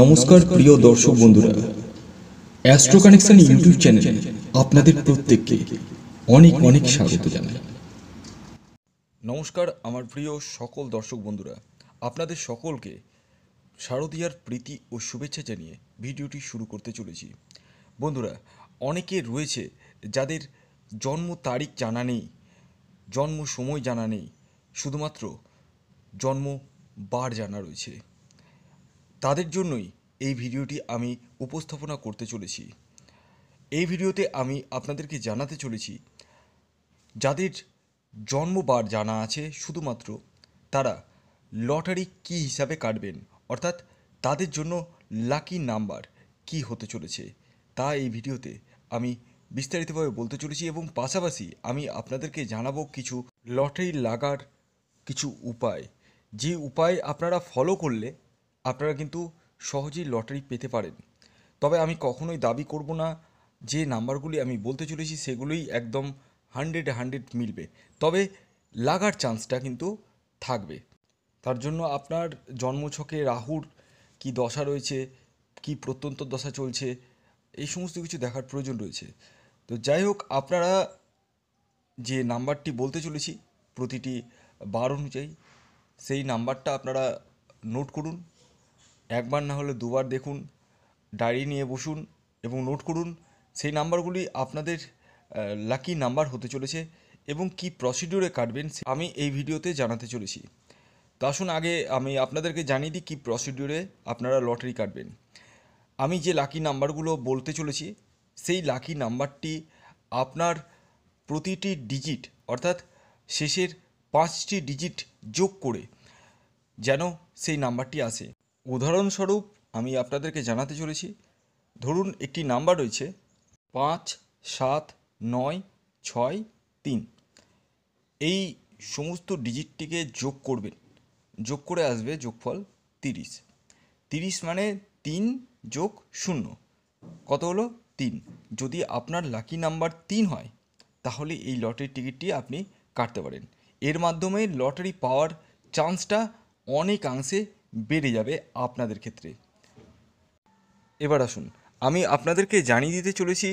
নমস্কার প্রিয় দর্শক বন্ধুরা অ্যাস্ট্রো কানেকশন ইউটিউব চ্যানেলে আপনাদের প্রত্যেককে অনেক অনেক স্বাগত জানাই নমস্কার আমার প্রিয় সকল দর্শক বন্ধুরা আপনাদের সকলকে শারদীয়ার প্রীতি ও শুভেচ্ছা জানিয়ে ভিডিওটি শুরু করতে চলেছি বন্ধুরা অনেকে রয়েছে যাদের জন্ম তারিখ জানা নেই জন্ম সময় জানা নেই শুধুমাত্র জন্ম বার জানা রয়েছে তাদের জন্যই এই ভিডিওটি আমি উপস্থাপনা করতে চলেছি এই ভিডিওতে আমি আপনাদেরকে জানাতে চলেছি যাদের জন্মবার জানা আছে শুধুমাত্র তারা লটারি কি হিসাবে কাটবেন অর্থাৎ তাদের জন্য লাকি নাম্বার কি হতে চলেছে তা এই ভিডিওতে আমি বিস্তারিতভাবে বলতে চলেছি এবং পাশাপাশি আমি আপনাদেরকে জানাবো কিছু লটারি লাগার কিছু উপায় যে উপায় আপনারা ফলো করলে আপনারা কিন্তু সহজেই লটারি পেতে পারেন তবে আমি কখনোই দাবি করব না যে নাম্বারগুলি আমি বলতে চলেছি সেগুলোই একদম হান্ড্রেড হান্ড্রেড মিলবে তবে লাগার চান্সটা কিন্তু থাকবে তার জন্য আপনার জন্মছকে রাহুর কি দশা রয়েছে কি প্রত্যন্ত দশা চলছে এই সমস্ত কিছু দেখার প্রয়োজন রয়েছে তো যাই হোক আপনারা যে নাম্বারটি বলতে চলেছি প্রতিটি বার অনুযায়ী সেই নাম্বারটা আপনারা নোট করুন একবার না হলে দুবার দেখুন ডায়েরি নিয়ে বসুন এবং নোট করুন সেই নাম্বারগুলি আপনাদের লাকি নাম্বার হতে চলেছে এবং কি প্রসিডিউরে কাটবেন আমি এই ভিডিওতে জানাতে চলেছি তো আসুন আগে আমি আপনাদেরকে জানিয়ে দিই কী প্রসিডিউরে আপনারা লটারি কাটবেন আমি যে লাকি নাম্বারগুলো বলতে চলেছি সেই লাকি নাম্বারটি আপনার প্রতিটি ডিজিট অর্থাৎ শেষের পাঁচটি ডিজিট যোগ করে যেন সেই নাম্বারটি আসে উদাহরণস্বরূপ আমি আপনাদেরকে জানাতে চলেছি ধরুন একটি নাম্বার রয়েছে পাঁচ সাত নয় ছয় তিন এই সমস্ত ডিজিটটিকে যোগ করবেন যোগ করে আসবে যোগফল তিরিশ তিরিশ মানে তিন যোগ শূন্য কত হলো তিন যদি আপনার লাকি নাম্বার তিন হয় তাহলে এই লটারির টিকিটটি আপনি কাটতে পারেন এর মাধ্যমে লটারি পাওয়ার চান্সটা অনেকাংশে বেড়ে যাবে আপনাদের ক্ষেত্রে এবার আসুন আমি আপনাদেরকে জানিয়ে দিতে চলেছি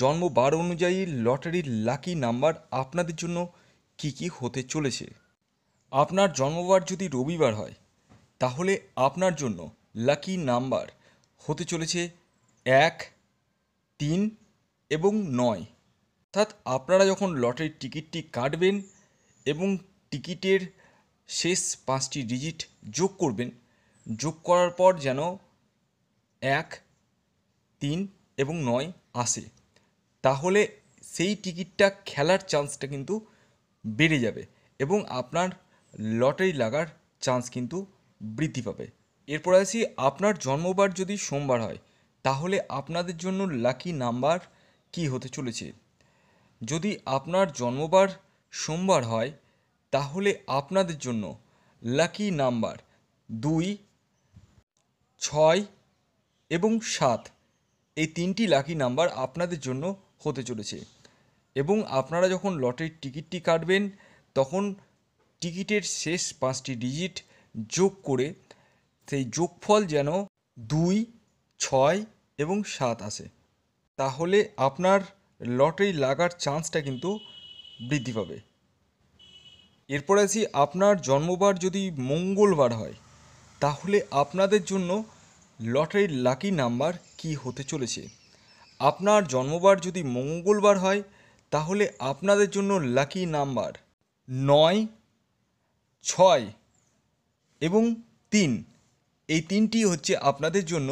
জন্ম বার অনুযায়ী লটারির লাকি নাম্বার আপনাদের জন্য কি কি হতে চলেছে আপনার জন্মবার যদি রবিবার হয় তাহলে আপনার জন্য লাকি নাম্বার হতে চলেছে এক তিন এবং নয় অর্থাৎ আপনারা যখন লটারির টিকিটটি কাটবেন এবং টিকিটের শেষ পাঁচটি ডিজিট যোগ করবেন যোগ করার পর যেন এক তিন এবং নয় আসে তাহলে সেই টিকিটটা খেলার চান্সটা কিন্তু বেড়ে যাবে এবং আপনার লটারি লাগার চান্স কিন্তু বৃদ্ধি পাবে এরপর আসি আপনার জন্মবার যদি সোমবার হয় তাহলে আপনাদের জন্য লাকি নাম্বার কি হতে চলেছে যদি আপনার জন্মবার সোমবার হয় তাহলে আপনাদের জন্য লাকি নাম্বার দুই ছয় এবং সাত এই তিনটি লাকি নাম্বার আপনাদের জন্য হতে চলেছে এবং আপনারা যখন লটের টিকিটটি কাটবেন তখন টিকিটের শেষ পাঁচটি ডিজিট যোগ করে সেই যোগফল যেন দুই ছয় এবং সাত আসে তাহলে আপনার লটারি লাগার চান্সটা কিন্তু বৃদ্ধি পাবে এরপর আছি আপনার জন্মবার যদি মঙ্গলবার হয় তাহলে আপনাদের জন্য লটারির লাকি নাম্বার কি হতে চলেছে আপনার জন্মবার যদি মঙ্গলবার হয় তাহলে আপনাদের জন্য লাকি নাম্বার নয় ছয় এবং তিন এই তিনটি হচ্ছে আপনাদের জন্য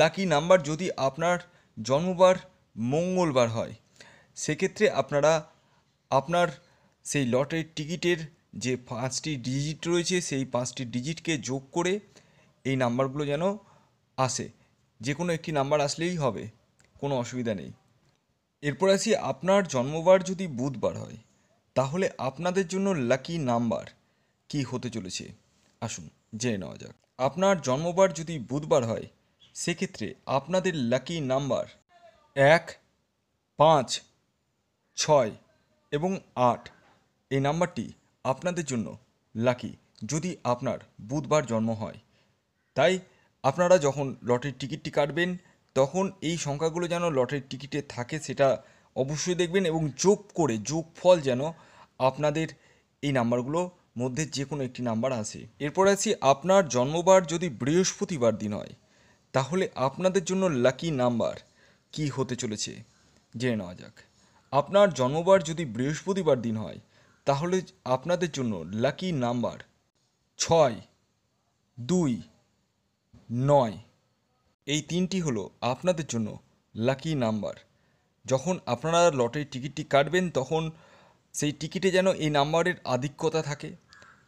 লাকি নাম্বার যদি আপনার জন্মবার মঙ্গলবার হয় সেক্ষেত্রে আপনারা আপনার সেই লটারির টিকিটের যে পাঁচটি ডিজিট রয়েছে সেই পাঁচটি ডিজিটকে যোগ করে এই নাম্বারগুলো যেন আসে যে কোনো একটি নাম্বার আসলেই হবে কোনো অসুবিধা নেই এরপর আসি আপনার জন্মবার যদি বুধবার হয় তাহলে আপনাদের জন্য লাকি নাম্বার কি হতে চলেছে আসুন জেনে নেওয়া যাক আপনার জন্মবার যদি বুধবার হয় সেক্ষেত্রে আপনাদের লাকি নাম্বার এক পাঁচ ছয় এবং আট এই নাম্বারটি আপনাদের জন্য লাকি যদি আপনার বুধবার জন্ম হয় তাই আপনারা যখন লটারির টিকিটটি কাটবেন তখন এই সংখ্যাগুলো যেন লটারির টিকিটে থাকে সেটা অবশ্যই দেখবেন এবং যোগ করে যোগ ফল যেন আপনাদের এই নাম্বারগুলো মধ্যে যে কোনো একটি নাম্বার আছে এরপর আছি আপনার জন্মবার যদি বৃহস্পতিবার দিন হয় তাহলে আপনাদের জন্য লাকি নাম্বার কি হতে চলেছে জেনে নেওয়া যাক আপনার জন্মবার যদি বৃহস্পতিবার দিন হয় তাহলে আপনাদের জন্য লাকি নাম্বার ছয় দুই নয় এই তিনটি হলো আপনাদের জন্য লাকি নাম্বার যখন আপনারা লটারির টিকিটটি কাটবেন তখন সেই টিকিটে যেন এই নাম্বারের আধিক্যতা থাকে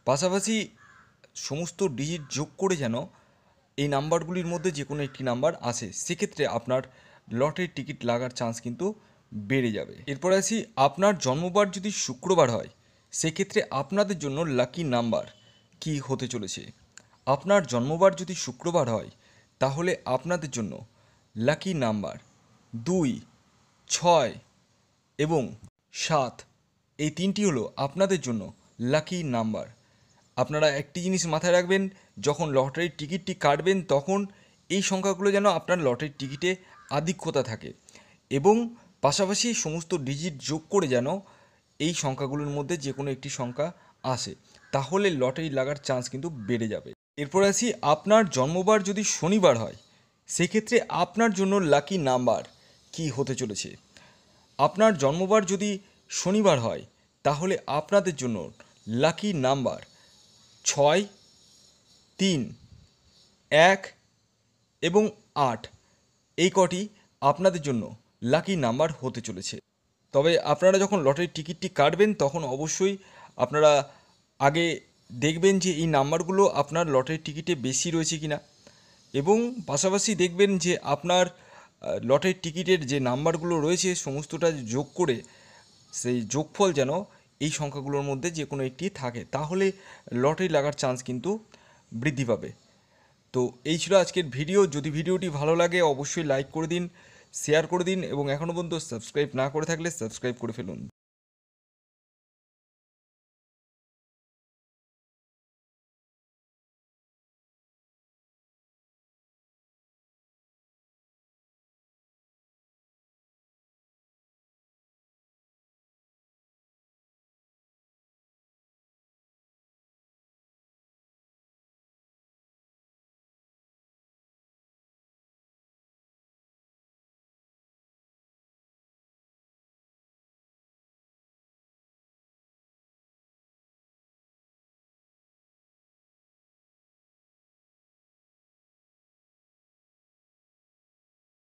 পাশাপাশি সমস্ত ডিজিট যোগ করে যেন এই নাম্বারগুলির মধ্যে যে কোনো একটি নাম্বার আসে সেক্ষেত্রে আপনার লটারির টিকিট লাগার চান্স কিন্তু বেড়ে যাবে এরপরে আসি আপনার জন্মবার যদি শুক্রবার হয় সেক্ষেত্রে আপনাদের জন্য লাকি নাম্বার কি হতে চলেছে আপনার জন্মবার যদি শুক্রবার হয় তাহলে আপনাদের জন্য লাকি নাম্বার দুই ছয় এবং সাত এই তিনটি হলো আপনাদের জন্য লাকি নাম্বার আপনারা একটি জিনিস মাথায় রাখবেন যখন লটারির টিকিটটি কাটবেন তখন এই সংখ্যাগুলো যেন আপনার লটারির টিকিটে আধিক্যতা থাকে এবং পাশাপাশি সমস্ত ডিজিট যোগ করে যেন এই সংখ্যাগুলোর মধ্যে যে কোনো একটি সংখ্যা আসে তাহলে লটারি লাগার চান্স কিন্তু বেড়ে যাবে এরপর আসি আপনার জন্মবার যদি শনিবার হয় সেক্ষেত্রে আপনার জন্য লাকি নাম্বার কি হতে চলেছে আপনার জন্মবার যদি শনিবার হয় তাহলে আপনাদের জন্য লাকি নাম্বার ছয় তিন এক এবং আট এই কটি আপনাদের জন্য লাকি নাম্বার হতে চলেছে তবে আপনারা যখন লটারির টিকিটটি কাটবেন তখন অবশ্যই আপনারা আগে দেখবেন যে এই নাম্বারগুলো আপনার লটারির টিকিটে বেশি রয়েছে কিনা এবং পাশাপাশি দেখবেন যে আপনার লটারির টিকিটের যে নাম্বারগুলো রয়েছে সমস্তটা যোগ করে সেই যোগফল যেন এই সংখ্যাগুলোর মধ্যে যে কোনো একটি থাকে তাহলে লটারি লাগার চান্স কিন্তু বৃদ্ধি পাবে তো এই ছিল আজকের ভিডিও যদি ভিডিওটি ভালো লাগে অবশ্যই লাইক করে দিন শেয়ার করে দিন এবং এখনও পর্যন্ত সাবস্ক্রাইব না করে থাকলে সাবস্ক্রাইব করে ফেলুন